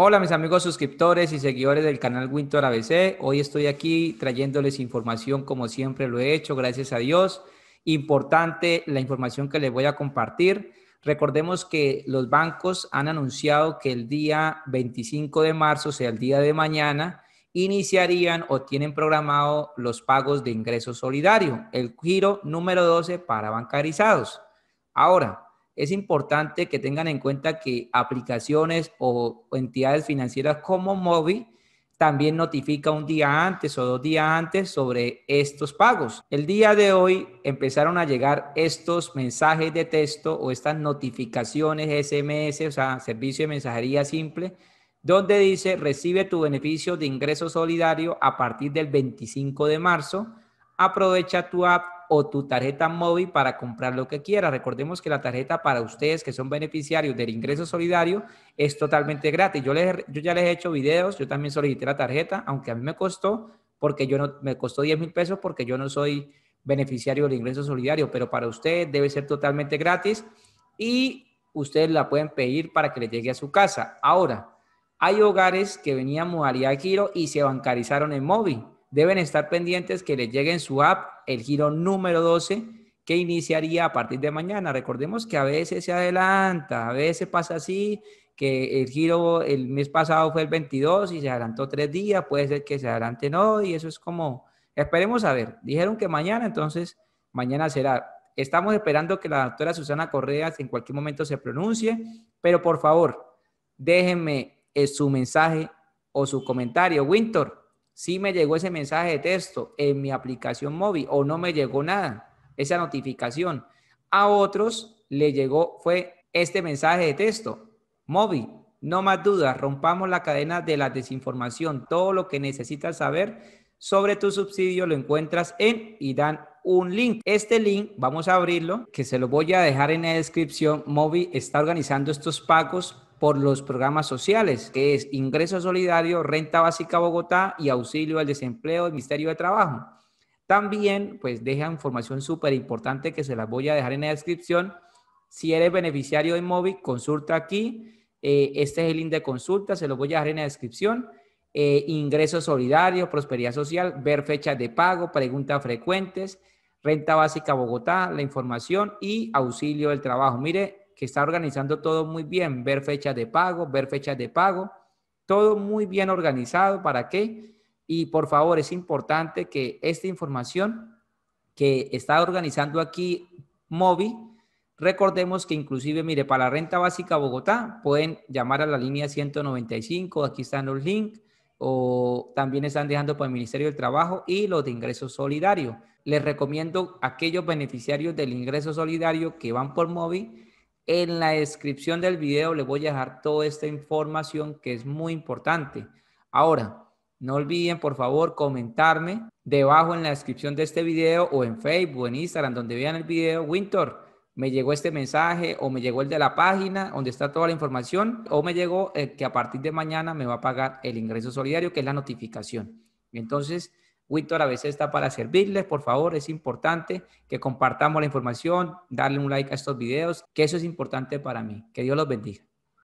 Hola mis amigos suscriptores y seguidores del canal Winter ABC. Hoy estoy aquí trayéndoles información como siempre lo he hecho, gracias a Dios. Importante la información que les voy a compartir. Recordemos que los bancos han anunciado que el día 25 de marzo, o sea, el día de mañana, iniciarían o tienen programado los pagos de ingreso solidario, el giro número 12 para bancarizados. Ahora, es importante que tengan en cuenta que aplicaciones o entidades financieras como Mobi también notifica un día antes o dos días antes sobre estos pagos. El día de hoy empezaron a llegar estos mensajes de texto o estas notificaciones SMS, o sea, servicio de mensajería simple, donde dice recibe tu beneficio de ingreso solidario a partir del 25 de marzo, aprovecha tu app o tu tarjeta móvil para comprar lo que quieras. Recordemos que la tarjeta para ustedes que son beneficiarios del ingreso solidario es totalmente gratis. Yo, les, ya les he hecho videos, yo también solicité la tarjeta, aunque a mí me costó, porque yo no, me costó 10 mil pesos porque yo no soy beneficiario del ingreso solidario, pero para ustedes debe ser totalmente gratis y ustedes la pueden pedir para que le llegue a su casa. Ahora, hay hogares que venían modalidad giro y se bancarizaron en móvil deben estar pendientes que les llegue en su app el giro número 12 que iniciaría a partir de mañana. Recordemos que a veces se adelanta, a veces pasa así, que el giro el mes pasado fue el 22 y se adelantó tres días, puede ser que se adelante no y eso es como, esperemos a ver, dijeron que mañana, entonces mañana será. Estamos esperando que la doctora Susana Correa en cualquier momento se pronuncie, pero por favor, déjenme eh, su mensaje o su comentario. Winter, si me llegó ese mensaje de texto en mi aplicación móvil o no me llegó nada, esa notificación. A otros le llegó fue este mensaje de texto, móvil, no más dudas, rompamos la cadena de la desinformación. Todo lo que necesitas saber sobre tu subsidio lo encuentras en y dan un link. Este link vamos a abrirlo, que se lo voy a dejar en la descripción. móvil está organizando estos pagos por los programas sociales, que es Ingreso Solidario, Renta Básica Bogotá y Auxilio al Desempleo del Ministerio de Trabajo. También, pues, deja información súper importante que se las voy a dejar en la descripción. Si eres beneficiario de Movic, consulta aquí. Eh, este es el link de consulta, se lo voy a dejar en la descripción. Eh, ingreso solidario, prosperidad social, ver fechas de pago, preguntas frecuentes, renta básica Bogotá, la información y auxilio del trabajo. Mire, que está organizando todo muy bien, ver fechas de pago, ver fechas de pago, todo muy bien organizado, ¿para qué? Y por favor, es importante que esta información que está organizando aquí Movi, recordemos que inclusive, mire, para la renta básica Bogotá, pueden llamar a la línea 195, aquí están los links, o también están dejando por el Ministerio del Trabajo y los de ingresos solidario. Les recomiendo a aquellos beneficiarios del ingreso solidario que van por Movi en la descripción del video les voy a dejar toda esta información que es muy importante. Ahora, no olviden por favor comentarme debajo en la descripción de este video o en Facebook, o en Instagram, donde vean el video, Winter, me llegó este mensaje o me llegó el de la página donde está toda la información o me llegó el que a partir de mañana me va a pagar el ingreso solidario, que es la notificación. Entonces, Wintor a veces está para servirles, por favor, es importante que compartamos la información, darle un like a estos videos, que eso es importante para mí. Que Dios los bendiga.